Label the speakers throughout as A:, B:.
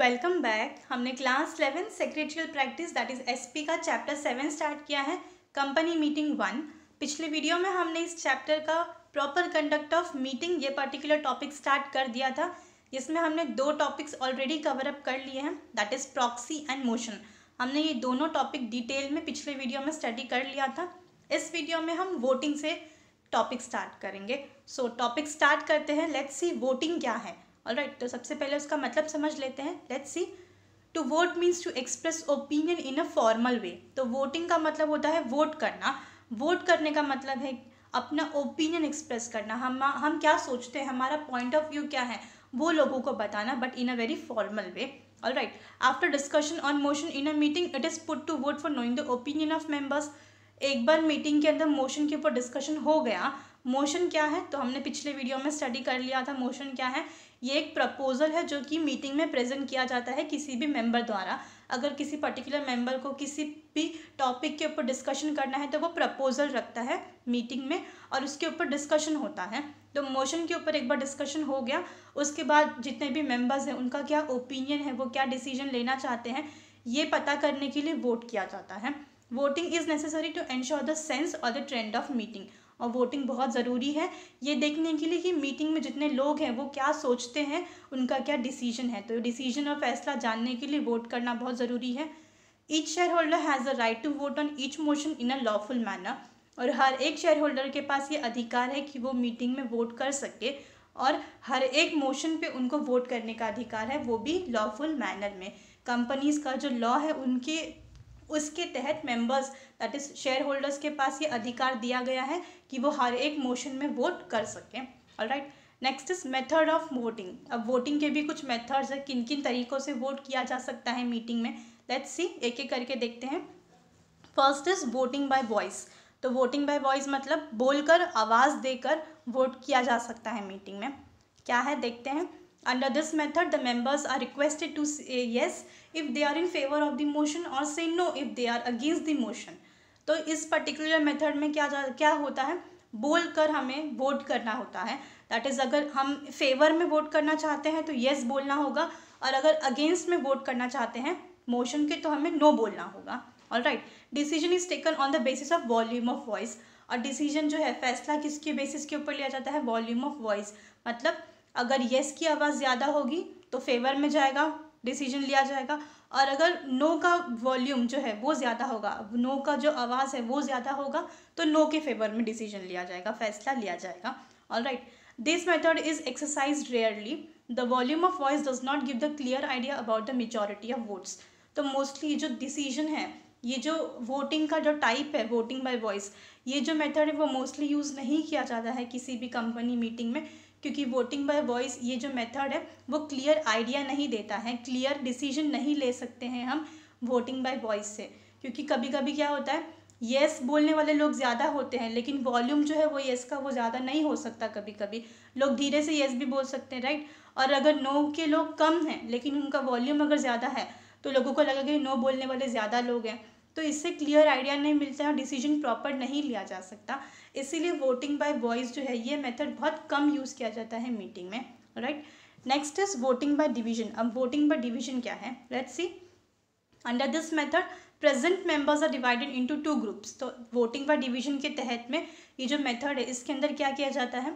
A: Welcome back हमने class eleven secretarial practice that is SP का chapter seven start किया है कंपनी मीटिंग वन पिछले वीडियो में हमने इस चैप्टर का प्रॉपर कंडक्ट ऑफ मीटिंग ये पर्टिकुलर टॉपिक स्टार्ट कर दिया था जिसमें हमने दो टॉपिक्स ऑलरेडी कवर अप कर लिए हैं that is proxy and motion हमने ये दोनों टॉपिक डिटेल में पिछले वीडियो में स्टडी कर लिया था इस वीडियो में हम वोटिंग से टॉपिक स्टार्ट करेंगे सो टॉपिक स्टार्ट करते हैं लेट्स सी वोटिंग क्या है ऑल राइट तो सबसे पहले उसका मतलब समझ लेते हैं let's see to vote means to express opinion in a formal way तो वोटिंग का मतलब होता है वोट करना वोट करने का मतलब है अपना ओपिनियन एक्सप्रेस करना हम हम क्या सोचते हैं हमारा पॉइंट ऑफ व्यू क्या है वो लोगों को बताना but in a very formal way all right after discussion on motion in a meeting it is put to vote for knowing the opinion of members एक बार मीटिंग के अंदर मोशन के ऊपर डिस्कशन हो गया मोशन क्या है तो हमने पिछले वीडियो में स्टडी कर लिया था मोशन क्या है ये एक प्रपोज़ल है जो कि मीटिंग में प्रेजेंट किया जाता है किसी भी मेंबर द्वारा अगर किसी पर्टिकुलर मेंबर को किसी भी टॉपिक के ऊपर डिस्कशन करना है तो वो प्रपोज़ल रखता है मीटिंग में और उसके ऊपर डिस्कशन होता है तो मोशन के ऊपर एक बार डिस्कशन हो गया उसके बाद जितने भी मेंबर्स हैं उनका क्या ओपिनियन है वो क्या डिसीजन लेना चाहते हैं ये पता करने के लिए वोट किया जाता है voting is necessary to ensure the sense और द ट्रेंड ऑफ मीटिंग और वोटिंग बहुत ज़रूरी है ये देखने के लिए कि मीटिंग में जितने लोग हैं वो क्या सोचते हैं उनका क्या डिसीजन है तो डिसीजन और फैसला जानने के लिए वोट करना बहुत ज़रूरी है each shareholder has a right to vote on each motion in a lawful manner और हर एक शेयर होल्डर के पास ये अधिकार है कि वो मीटिंग में वोट कर सके और हर एक मोशन पे उनको वोट करने का अधिकार है वो भी लॉफुल मैनर में कंपनीज़ का जो लॉ है उनके उसके तहत members that is shareholders के पास ये अधिकार दिया गया है कि वो हर एक मोशन में वोट कर सकें all right next is method of voting अब वोटिंग के भी कुछ मेथड्स है किन किन तरीकों से वोट किया जा सकता है मीटिंग में लेट्स सी एक एक करके देखते हैं first is voting by voice तो वोटिंग बाय वॉइस मतलब बोलकर आवाज़ देकर वोट किया जा सकता है मीटिंग में क्या है देखते हैं Under this method, the members are requested to say yes if they are in favor of the motion or say no if they are against the motion. तो इस particular मेथड में क्या क्या होता है बोल कर हमें वोट करना होता है दैट इज़ अगर हम फेवर में वोट करना चाहते हैं तो येस yes बोलना होगा और अगर अगेंस्ट में वोट करना चाहते हैं मोशन के तो हमें नो no बोलना होगा all right decision is taken on the basis of volume of voice और डिसीजन जो है फैसला किसके बेसिस के ऊपर लिया जाता है वॉल्यूम ऑफ वॉइस मतलब अगर येस की आवाज़ ज़्यादा होगी तो फेवर में जाएगा डिसीजन लिया जाएगा और अगर नो का वॉल्यूम जो है वो ज़्यादा होगा नो का जो आवाज़ है वो ज़्यादा होगा तो नो के फेवर में डिसीजन लिया जाएगा फैसला लिया जाएगा all right this method is exercise rarely the volume of voice does not give the clear idea about the majority of votes तो मोस्टली ये जो डिसीजन है ये जो वोटिंग का जो टाइप है वोटिंग बाय वॉइस ये जो मेथड है वो मोस्टली यूज़ नहीं किया जाता है किसी भी कंपनी मीटिंग में क्योंकि वोटिंग बाय वॉइस ये जो मेथड है वो क्लियर आइडिया नहीं देता है क्लियर डिसीजन नहीं ले सकते हैं हम वोटिंग बाय वॉइस से क्योंकि कभी कभी क्या होता है येस बोलने वाले लोग ज़्यादा होते हैं लेकिन वॉल्यूम जो है वो येस का वो ज़्यादा नहीं हो सकता कभी कभी लोग धीरे से येस भी बोल सकते हैं राइट और अगर नो के लोग कम हैं लेकिन उनका वॉल्यूम अगर ज़्यादा है तो लोगों को लगेगा कि नो बोलने वाले ज़्यादा लोग हैं तो इससे क्लियर आइडिया नहीं मिलता है डिसीजन प्रॉपर नहीं लिया जा सकता इसीलिए वोटिंग बाय वॉइस जो है ये मेथड बहुत कम यूज़ किया जाता है मीटिंग में right next is voting by division अब वोटिंग बाय डिवीजन क्या है let's see under this method present members are divided into two groups तो वोटिंग बाय डिवीजन के तहत में ये जो मेथड है इसके अंदर क्या किया जाता है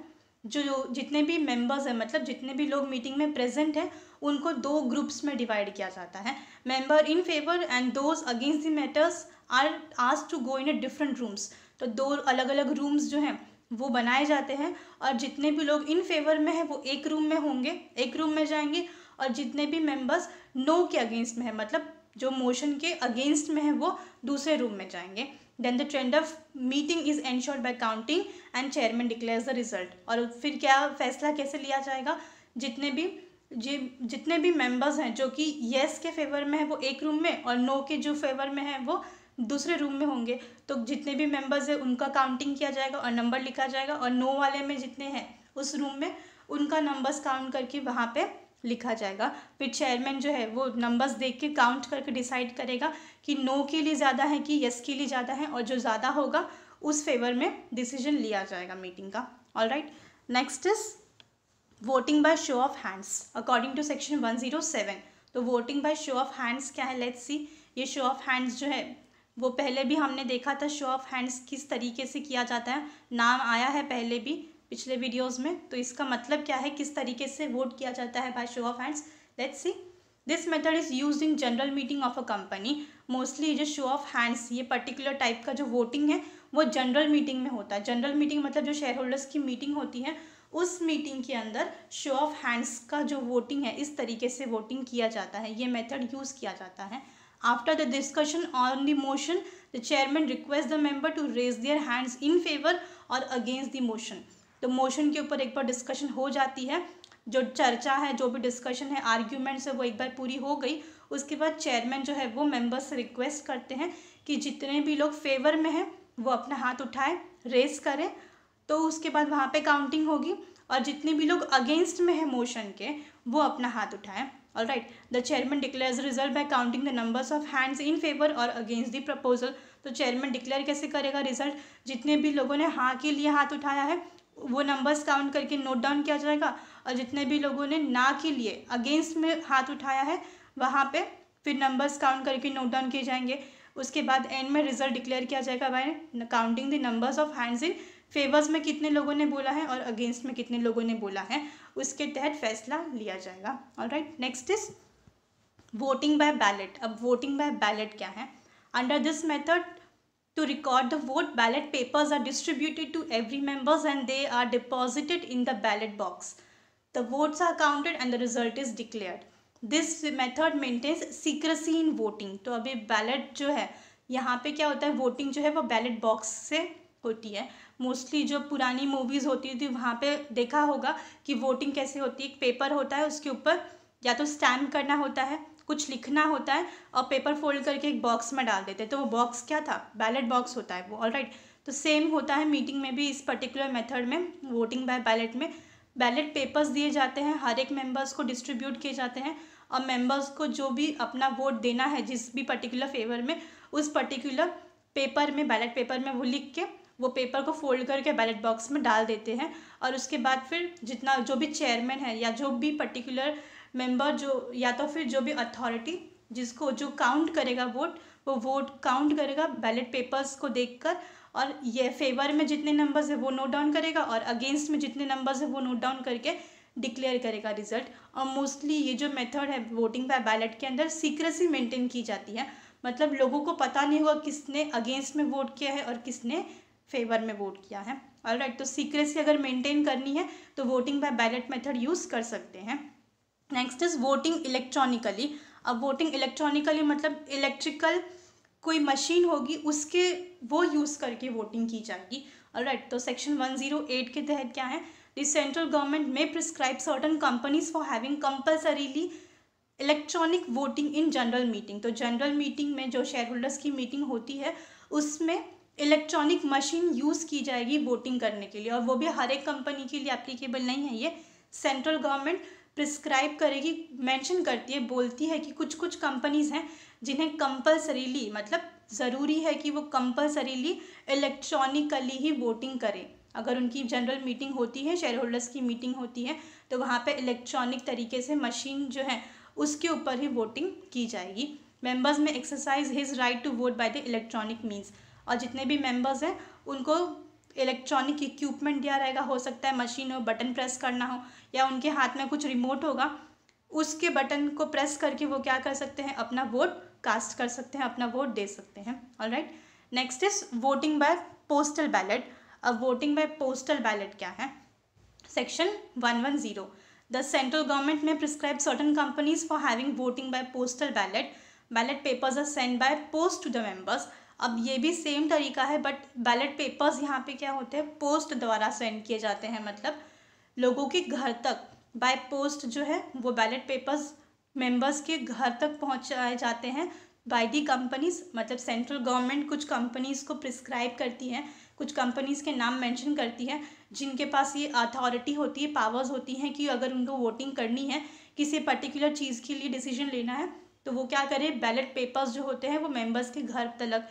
A: जो जितने भी मेंबर्स हैं मतलब जितने भी लोग मीटिंग में प्रेजेंट हैं उनको दो ग्रुप्स में डिवाइड किया जाता है member in favour and those against the matters are आज to go in a different rooms तो दो अलग अलग रूम्स जो हैं वो बनाए जाते हैं और जितने भी लोग इन फेवर में हैं वो एक रूम में होंगे एक रूम में जाएंगे और जितने भी मेंबर्स नो के अगेंस्ट में है मतलब जो मोशन के अगेंस्ट में है वो दूसरे रूम में जाएंगे then the trend of meeting is ensured by counting and chairman declares the result और फिर क्या फैसला कैसे लिया जाएगा जितने भी जे जितने भी मेंबर्स हैं जो कि येस के फेवर में है वो एक रूम में और नो के जो फेवर में है वो दूसरे रूम में होंगे तो जितने भी मेंबर्स हैं उनका काउंटिंग किया जाएगा और नंबर लिखा जाएगा और नो वाले में जितने हैं उस रूम में उनका नंबर्स काउंट करके वहाँ पे लिखा जाएगा फिर चेयरमैन जो है वो नंबर्स देख के काउंट करके डिसाइड करेगा कि नो के लिए ज़्यादा है कि यस के लिए ज़्यादा है और जो ज़्यादा होगा उस फेवर में डिसीजन लिया जाएगा मीटिंग का all right next is voting by show of hands according to section one zero seven तो voting by show of hands क्या है लेट्स सी ये शो ऑफ हैंड्स जो है वो पहले भी हमने देखा था शो ऑफ हैंड्स किस तरीके से किया जाता है नाम आया है पहले भी पिछले वीडियोस में तो इसका मतलब क्या है किस तरीके से वोट किया जाता है by show of hands let's see this method is use in general meeting of a company mostly जो शो ऑफ हैंड्स ये पर्टिकुलर टाइप का जो वोटिंग है वो जनरल मीटिंग में होता है जनरल मीटिंग मतलब जो शेयर होल्डर्स की मीटिंग होती है उस मीटिंग के अंदर शो ऑफ हैंड्स का जो वोटिंग है इस तरीके से वोटिंग किया जाता है ये मेथड यूज़ किया जाता है after the discussion on the motion the chairman request the member to raise their hands in favour और अगेंस्ट द मोशन तो मोशन के ऊपर एक बार डिस्कशन हो जाती है जो चर्चा है जो भी डिस्कशन है आर्ग्यूमेंट्स है वो एक बार पूरी हो गई उसके बाद चेयरमैन जो है वो मेंबर्स से रिक्वेस्ट करते हैं कि जितने भी लोग फेवर में हैं वो अपना हाथ उठाए रेस करें तो उसके बाद वहाँ पे काउंटिंग होगी और जितने भी लोग अगेंस्ट में है मोशन के वो अपना हाथ उठाएं all right the chairman declare result by counting the numbers of hands in favour और अगेंस्ट द प्रपोजल तो चेयरमैन डिक्लेयर कैसे करेगा रिजल्ट जितने भी लोगों ने हाँ के लिए हाथ उठाया है वो नंबर्स काउंट करके नोट डाउन किया जाएगा और जितने भी लोगों ने ना के लिए अगेंस्ट में हाथ उठाया है वहाँ पर फिर नंबर्स काउंट करके नोट डाउन किए जाएंगे उसके बाद एंड में रिजल्ट डिक्लेयर किया जाएगा by counting the numbers of hands in favours में कितने लोगों ने बोला है और अगेंस्ट में कितने लोगों ने बोला है उसके तहत फैसला लिया जाएगा और right next is voting by ballot अब वोटिंग बाय बैलेट क्या है under this method to record the vote ballot papers are distributed to every members and they are deposited in the ballot box the votes are counted and the result is declared this method maintains secrecy in voting तो अभी ballot जो है यहाँ पे क्या होता है voting जो है वो बैलेट बॉक्स से होती है मोस्टली जो पुरानी मूवीज़ होती थी वहाँ पे देखा होगा कि वोटिंग कैसे होती है एक पेपर होता है उसके ऊपर या तो स्टैम्प करना होता है कुछ लिखना होता है और पेपर फोल्ड करके एक बॉक्स में डाल देते हैं तो वो बॉक्स क्या था बैलेट बॉक्स होता है वो ऑल राइट तो सेम होता है मीटिंग में भी इस पर्टिकुलर मेथड में वोटिंग बाय बैलेट में बैलेट पेपर्स दिए जाते हैं हर एक मेंबर्स को डिस्ट्रीब्यूट किए जाते हैं और मेंबर्स को जो भी अपना वोट देना है जिस भी पर्टिकुलर फेवर में उस पर्टिकुलर पेपर में बैलेट पेपर में वो लिख के वो पेपर को फोल्ड करके बैलेट बॉक्स में डाल देते हैं और उसके बाद फिर जितना जो भी चेयरमैन है या जो भी पर्टिकुलर मेंबर जो या तो फिर जो भी अथॉरिटी जिसको जो काउंट करेगा वोट वो वोट काउंट करेगा बैलेट पेपर्स को देखकर और ये फेवर में जितने नंबर्स है वो नोट डाउन करेगा और अगेंस्ट में जितने नंबर्स है वो नोट डाउन करके डिक्लेयर करेगा रिजल्ट और मोस्टली ये जो मेथड है वोटिंग बाय बैलेट के अंदर सीक्रेसी मेंटेन की जाती है मतलब लोगों को पता नहीं होगा किसने अगेंस्ट में वोट किया है और किसने फेवर में वोट किया है ऑल right, तो सीक्रेसी अगर मेंटेन करनी है तो voting by ballot method use कर सकते हैं नेक्स्ट इज वोटिंग इलेक्ट्रॉनिकली अब वोटिंग इलेक्ट्रॉनिकली मतलब इलेक्ट्रिकल कोई मशीन होगी उसके वो यूज़ करके वोटिंग की जाएगी और राइट तो सेक्शन एट के तहत क्या है the central government may prescribe certain companies for having compulsorily electronic voting in general meeting तो जनरल मीटिंग में जो शेयर होल्डर्स की मीटिंग होती है उसमें इलेक्ट्रॉनिक मशीन यूज़ की जाएगी वोटिंग करने के लिए और वो भी हर एक कंपनी के लिए एप्लीकेबल नहीं है ये सेंट्रल गवर्नमेंट प्रिस्क्राइब करेगी मेंशन करती है बोलती है कि कुछ कुछ कंपनीज़ हैं जिन्हें कंपलसरीली मतलब ज़रूरी है कि वो कंपलसरीली इलेक्ट्रॉनिकली ही वोटिंग करें अगर उनकी जनरल मीटिंग होती है शेयर होल्डर्स की मीटिंग होती है तो वहाँ पे इलेक्ट्रॉनिक तरीके से मशीन जो है उसके ऊपर ही वोटिंग की जाएगी members may exercise his right to vote by the electronic means और जितने भी मेंबर्स हैं उनको इलेक्ट्रॉनिक इक्विपमेंट दिया रहेगा हो सकता है मशीन हो बटन प्रेस करना हो या उनके हाथ में कुछ रिमोट होगा उसके बटन को प्रेस करके वो क्या कर सकते हैं अपना वोट कास्ट कर सकते हैं अपना वोट दे सकते हैं all right next is voting by postal ballot अब वोटिंग बाय पोस्टल बैलेट क्या है section one one zero the central government may prescribe certain companies for having voting by postal ballot ballot papers are send by post to the members अब ये भी same तरीका है but ballot papers यहाँ पे क्या होते हैं पोस्ट द्वारा सेंड किए जाते हैं मतलब लोगों के घर तक बाय पोस्ट जो है वो बैलेट पेपर्स मेंबर्स के घर तक पहुँचाए जाते हैं बाय दी कंपनीज मतलब सेंट्रल गवर्नमेंट कुछ कंपनीज़ को प्रिस्क्राइब करती हैं कुछ कंपनीज़ के नाम मेंशन करती हैं जिनके पास ये अथॉरिटी होती है पावर्स होती हैं कि अगर उनको वोटिंग करनी है किसी पर्टिकुलर चीज़ के लिए डिसीजन लेना है तो वो क्या करें बैलेट पेपर्स जो होते हैं वो मेंबर्स के घर तक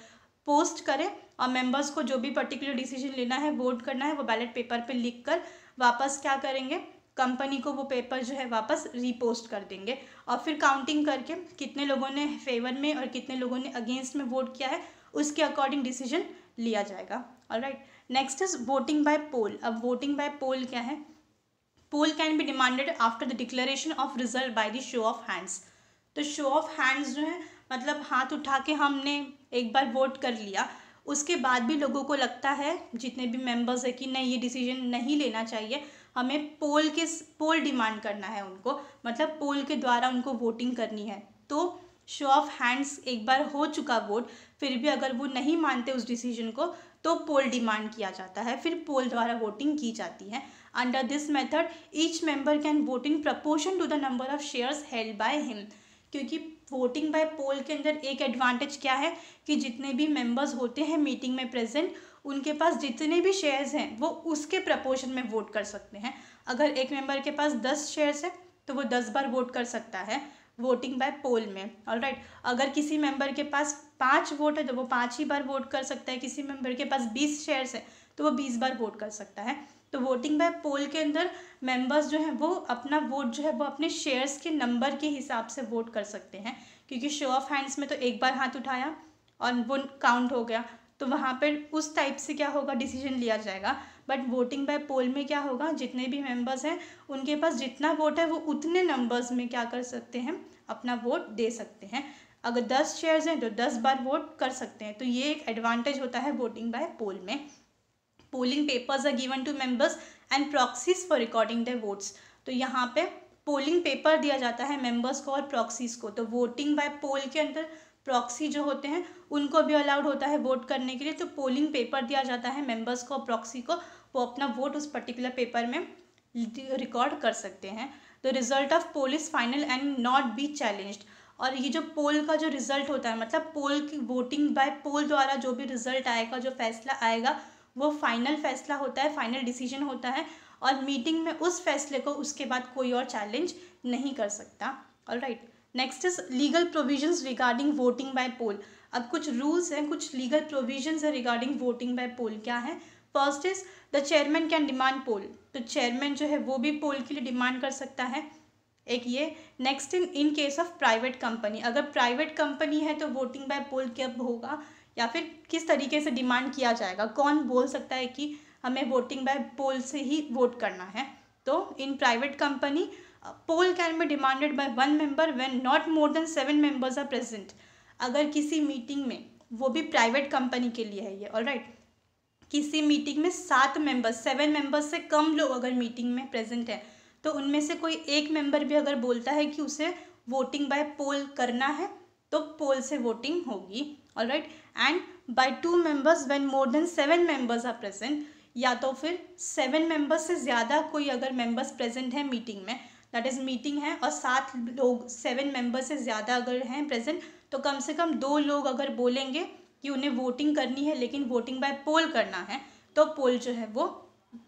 A: पोस्ट करें और मेंबर्स को जो भी पर्टिकुलर डिसीजन लेना है वोट करना है वो बैलेट पेपर पे लिख कर वापस क्या करेंगे कंपनी को वो पेपर जो है वापस रीपोस्ट कर देंगे और फिर काउंटिंग करके कितने लोगों ने फेवर में और कितने लोगों ने अगेंस्ट में वोट किया है उसके अकॉर्डिंग डिसीजन लिया जाएगा और right next is voting by poll अब वोटिंग बाय पोल क्या है poll can be demanded after the declaration of result by the show of hands तो शो ऑफ हैंड्स जो है मतलब हाथ उठा के हमने एक बार वोट कर लिया उसके बाद भी लोगों को लगता है जितने भी मेंबर्स है कि नहीं ये डिसीजन नहीं लेना चाहिए हमें पोल के पोल डिमांड करना है उनको मतलब पोल के द्वारा उनको वोटिंग करनी है तो शो ऑफ हैंड्स एक बार हो चुका वोट फिर भी अगर वो नहीं मानते उस डिसीजन को तो पोल डिमांड किया जाता है फिर पोल द्वारा वोटिंग की जाती है under this method each member can vote in proportion to the number of shares held by him क्योंकि वोटिंग बाय पोल के अंदर एक एडवांटेज क्या है कि जितने भी मेंबर्स होते हैं मीटिंग में प्रेजेंट उनके पास जितने भी शेयर्स हैं वो उसके प्रपोर्शन में वोट कर सकते हैं अगर एक मेंबर के पास दस शेयर्स है तो वो दस बार वोट कर सकता है वोटिंग बाय पोल में ऑल राइट right. अगर किसी मेंबर के पास पाँच वोट है तो वो पाँच ही बार वोट कर सकता है किसी मेंबर के पास बीस शेयर्स है तो वो बीस बार वोट कर सकता है तो वोटिंग बाय पोल के अंदर मेंबर्स जो हैं वो अपना वोट जो है वो अपने शेयर्स के नंबर के हिसाब से वोट कर सकते हैं क्योंकि शो ऑफ हैंड्स में तो एक बार हाथ उठाया और वो काउंट हो गया तो वहाँ पर उस टाइप से क्या होगा डिसीजन लिया जाएगा बट वोटिंग बाय पोल में क्या होगा जितने भी मेंबर्स हैं उनके पास जितना वोट है वो उतने नंबर्स में क्या कर सकते हैं अपना वोट दे सकते हैं अगर दस शेयर्स हैं तो दस बार वोट कर सकते हैं तो ये एक एडवांटेज होता है वोटिंग बाय पोल में polling papers are given to members and proxies for recording the votes तो यहाँ पे पोलिंग पेपर दिया जाता है मेंबर्स को और प्रॉक्सीज को तो वोटिंग बाय पोल के अंदर प्रॉक्सी जो होते हैं उनको भी अलाउड होता है वोट करने के लिए तो पोलिंग पेपर दिया जाता है मेंबर्स को प्रॉक्सी को वो अपना वोट उस पर्टिकुलर पेपर में रिकॉर्ड कर सकते हैं the result of poll is final and not be challenged और ये जो पोल का जो रिजल्ट होता है मतलब पोल की वोटिंग बाय पोल द्वारा जो भी रिजल्ट आएगा जो फैसला आएगा वो फाइनल फैसला होता है फाइनल डिसीजन होता है और मीटिंग में उस फैसले को उसके बाद कोई और चैलेंज नहीं कर सकता all right next is legal provisions regarding voting by poll अब कुछ रूल्स हैं कुछ लीगल प्रोविजंस है रिगार्डिंग वोटिंग बाय पोल क्या है first is the chairman can demand poll तो चेयरमैन जो है वो भी पोल के लिए डिमांड कर सकता है एक ये next in in case of private company अगर प्राइवेट कंपनी है तो वोटिंग बाय पोल कब होगा या फिर किस तरीके से डिमांड किया जाएगा कौन बोल सकता है कि हमें वोटिंग बाय पोल से ही वोट करना है तो in private company poll can be demanded by one member when not more than seven members are present अगर किसी मीटिंग में वो भी प्राइवेट कंपनी के लिए है ये ऑल राइट right. किसी मीटिंग में सात मेंबर्स सेवन मेंबर्स से कम लोग अगर मीटिंग में प्रेजेंट है तो उनमें से कोई एक मेंबर भी अगर बोलता है कि उसे वोटिंग बाय पोल करना है तो पोल से वोटिंग होगी right and by two members when more than seven members are present या तो फिर सेवन मेंबर्स से ज़्यादा कोई अगर मेंबर्स प्रेजेंट है मीटिंग में दैट इज़ मीटिंग है और सात लोग सेवन मेंबर्स से ज़्यादा अगर हैं प्रेजेंट तो कम से कम दो लोग अगर बोलेंगे कि उन्हें वोटिंग करनी है लेकिन वोटिंग बाय पोल करना है तो पोल जो है वो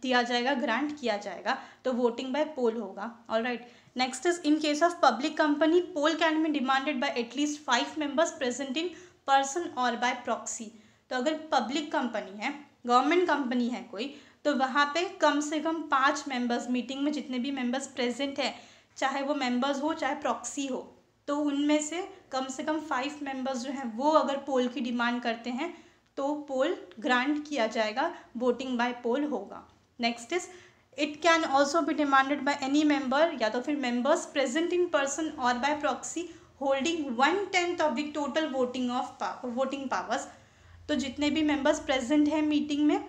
A: दिया जाएगा ग्रांट किया जाएगा तो वोटिंग बाय पोल होगा all right next is in case of public company poll can be demanded by at least five members present in person और बाय प्रॉक्सी तो अगर पब्लिक कंपनी है गवर्नमेंट कंपनी है कोई तो वहाँ पे कम से कम पाँच मेंबर्स मीटिंग में जितने भी मेंबर्स प्रेजेंट हैं चाहे वो मेंबर्स हो चाहे प्रॉक्सी हो तो उनमें से कम से कम फाइव मेंबर्स जो हैं वो अगर पोल की डिमांड करते हैं तो पोल ग्रांट किया जाएगा वोटिंग बाय पोल होगा next is it can also भी डिमांडेड बाई एनी मेम्बर या तो फिर मेंबर्स प्रेजेंट इन पर्सन और by proxy holding one tenth of the total voting of voting powers तो जितने भी मेंबर्स प्रेजेंट हैं मीटिंग में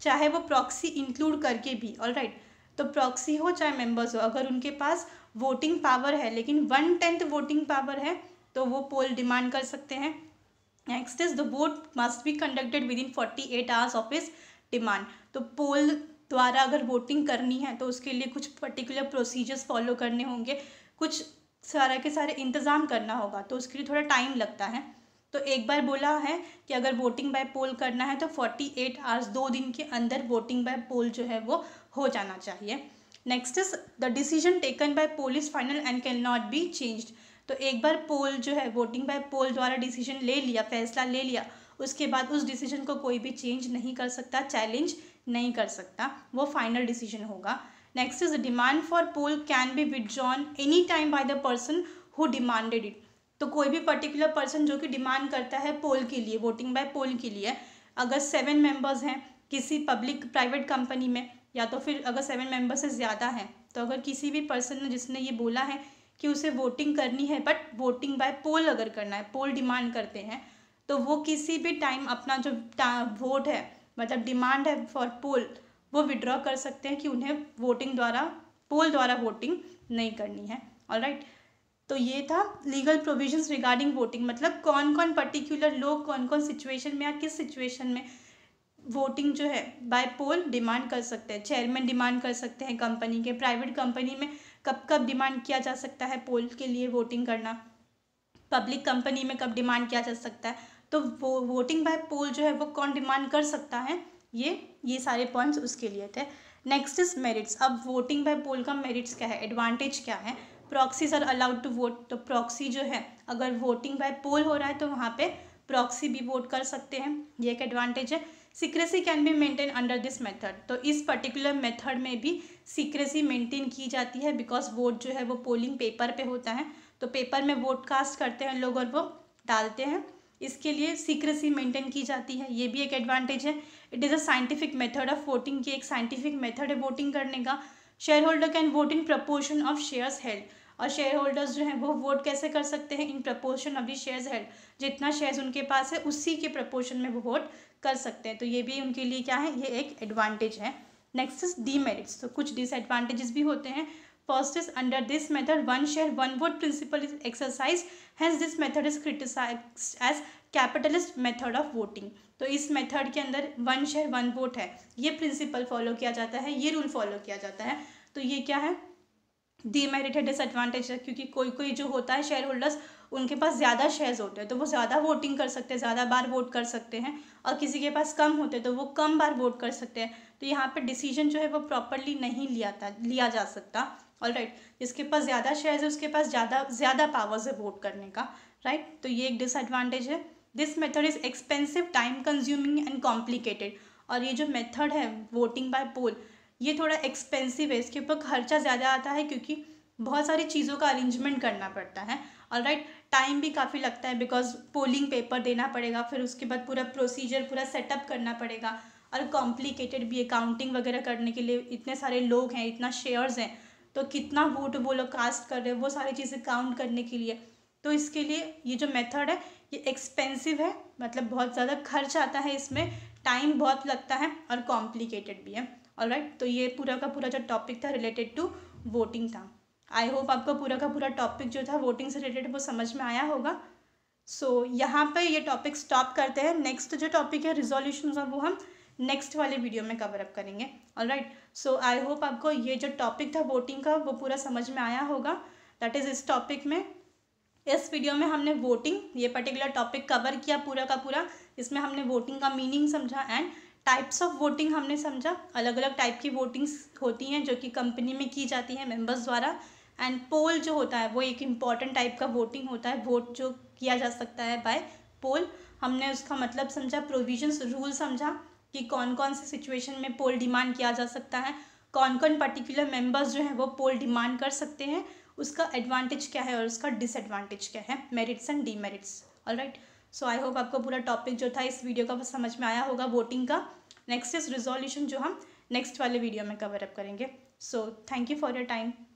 A: चाहे वो प्रॉक्सी इंक्लूड करके भी ऑल राइट right. तो प्रॉक्सी हो चाहे मेंबर्स हो अगर उनके पास वोटिंग पावर है लेकिन वन टेंथ वोटिंग पावर है तो वो पोल डिमांड कर सकते हैं next is the vote must be conducted within forty eight hours of इस डिमांड तो पोल द्वारा अगर वोटिंग करनी है तो उसके लिए कुछ पर्टिकुलर प्रोसीजर्स फॉलो करने होंगे कुछ सारा के सारे इंतज़ाम करना होगा तो उसके लिए थोड़ा टाइम लगता है तो एक बार बोला है कि अगर वोटिंग बाय पोल करना है तो फोर्टी एट आवर्स दो दिन के अंदर वोटिंग बाय पोल जो है वो हो जाना चाहिए next is the decision taken by poll is final and can not be changed तो एक बार पोल जो है वोटिंग बाय पोल द्वारा डिसीजन ले लिया फैसला ले लिया उसके बाद उस डिसीजन को कोई भी चेंज नहीं कर सकता चैलेंज नहीं कर सकता वो फाइनल डिसीजन होगा next is demand for poll can be withdrawn any time by the person who demanded it तो कोई भी पर्टिकुलर पर्सन जो कि डिमांड करता है पोल के लिए वोटिंग बाय पोल के लिए अगर सेवन मेंबर्स हैं किसी पब्लिक प्राइवेट कंपनी में या तो फिर अगर सेवन मेंबर्स से ज़्यादा हैं तो अगर किसी भी पर्सन ने जिसने ये बोला है कि उसे वोटिंग करनी है बट वोटिंग बाय पोल अगर करना है पोल डिमांड करते हैं तो वो किसी भी टाइम अपना जो वोट है मतलब डिमांड है फॉर पोल वो विड्रॉ कर सकते हैं कि उन्हें वोटिंग द्वारा पोल द्वारा वोटिंग नहीं करनी है ऑल राइट तो ये था लीगल प्रोविजंस रिगार्डिंग वोटिंग मतलब कौन कौन पर्टिकुलर लोग कौन कौन सिचुएशन में या किस सिचुएशन में वोटिंग जो है बाय पोल डिमांड कर सकते हैं चेयरमैन डिमांड कर सकते हैं कंपनी के प्राइवेट कंपनी में कब कब डिमांड किया जा सकता है पोल के लिए वोटिंग करना पब्लिक कंपनी में कब डिमांड किया जा सकता है तो वो वोटिंग बाय पोल जो है वो कौन डिमांड कर सकता है ये ये सारे पॉइंट्स उसके लिए थे नेक्स्ट इज मेरिट्स अब वोटिंग बाय पोल का मेरिट्स क्या है एडवांटेज क्या है proxies are allowed to vote तो प्रॉक्सी जो है अगर वोटिंग बाय पोल हो रहा है तो वहाँ पे प्रॉक्सी भी वोट कर सकते हैं ये एक एडवांटेज है secrecy can be maintain under this method तो इस पर्टिकुलर मेथड में भी सीक्रेसी मेंटेन की जाती है बिकॉज वोट जो है वो पोलिंग पेपर पे होता है तो पेपर में वोट कास्ट करते हैं लोग और वो डालते हैं इसके लिए सीक्रेसी मेंटेन की जाती है ये भी एक एडवांटेज है it is a scientific method of voting की एक साइंटिफिक मेथड है वोटिंग करने का shareholder can vote in proportion of shares held और शेयर होल्डर्स जो हैं वो वोट कैसे कर सकते हैं in proportion of the shares held जितना शेयर्स उनके पास है उसी के प्रपोर्शन में वो वोट कर सकते हैं तो ये भी उनके लिए क्या है ये एक एडवांटेज है नेक्स्ट इज डीमेरिट्स तो कुछ डिसएडवांटेजेस भी होते हैं first is under this method one share one vote principle is exercise has this method is criticise as capitalist method of voting तो इस मेथड के अंदर वन शेयर वन वोट है ये प्रिंसिपल फॉलो किया जाता है ये रूल फॉलो किया जाता है तो ये क्या है डीमेरिट है डिसएडवांटेज है क्योंकि कोई कोई जो होता है शेयर होल्डर्स उनके पास ज़्यादा शेयर्स होते हैं तो वो ज़्यादा वोटिंग कर सकते हैं ज़्यादा बार वोट कर सकते हैं और किसी के पास कम होते हैं तो वो कम बार वोट कर सकते हैं तो यहाँ पर डिसीजन जो है वो प्रॉपरली नहीं लिया था लिया जा सकता ऑल राइट जिसके पास ज़्यादा शेयर्स है उसके पास ज़्यादा ज़्यादा पावर्स है वोट करने का राइट right? तो ये एक डिसएडवांटेज है this method is expensive time consuming and complicated और ये जो मेथड है वोटिंग बाय पोल ये थोड़ा एक्सपेंसिव है इसके ऊपर खर्चा ज़्यादा आता है क्योंकि बहुत सारी चीज़ों का अरेंजमेंट करना पड़ता है और राइट टाइम भी काफ़ी लगता है बिकॉज पोलिंग पेपर देना पड़ेगा फिर उसके बाद पूरा प्रोसीजर पूरा सेटअप करना पड़ेगा और कॉम्प्लिकेटेड भी अकाउंटिंग वगैरह करने के लिए इतने सारे लोग हैं इतना शेयर्स हैं तो कितना वोट वो लोग कास्ट कर रहे हैं वो सारी चीज़ें काउंट करने के लिए तो इसके लिए ये जो मेथड है ये एक्सपेंसिव है मतलब बहुत ज़्यादा खर्च आता है इसमें टाइम बहुत लगता है और कॉम्प्लिकेटेड भी है और right? तो ये पूरा का पूरा जो टॉपिक था रिलेटेड टू वोटिंग था आई होप आपका पूरा का पूरा टॉपिक जो था वोटिंग से रिलेटेड वो समझ में आया होगा सो so, यहाँ पे ये टॉपिक स्टॉप करते हैं नेक्स्ट जो टॉपिक है रिजोल्यूशन वो हम नेक्स्ट वाले वीडियो में कवर अप करेंगे all right so I hope आपको ये जो टॉपिक था वोटिंग का वो पूरा समझ में आया होगा दैट इज़ इस टॉपिक में इस वीडियो में हमने वोटिंग ये पर्टिकुलर टॉपिक कवर किया पूरा का पूरा इसमें हमने वोटिंग का मीनिंग समझा एंड टाइप्स ऑफ वोटिंग हमने समझा अलग अलग टाइप की वोटिंग्स होती हैं जो कि कंपनी में की जाती हैं मेंबर्स द्वारा एंड पोल जो होता है वो एक इम्पॉर्टेंट टाइप का वोटिंग होता है वोट जो किया जा सकता है बाय पोल हमने उसका मतलब समझा प्रोविजंस रूल समझा कि कौन कौन से सिचुएशन में पोल डिमांड किया जा सकता है कौन कौन पर्टिकुलर मेंबर्स जो हैं वो पोल डिमांड कर सकते हैं उसका एडवांटेज क्या है और उसका डिसएडवांटेज क्या है merits and demerits all right so I hope आपको पूरा टॉपिक जो था इस वीडियो का समझ में आया होगा वोटिंग का नेक्स्ट इज रिजोल्यूशन जो हम नेक्स्ट वाले वीडियो में कवर अप करेंगे so thank you for your time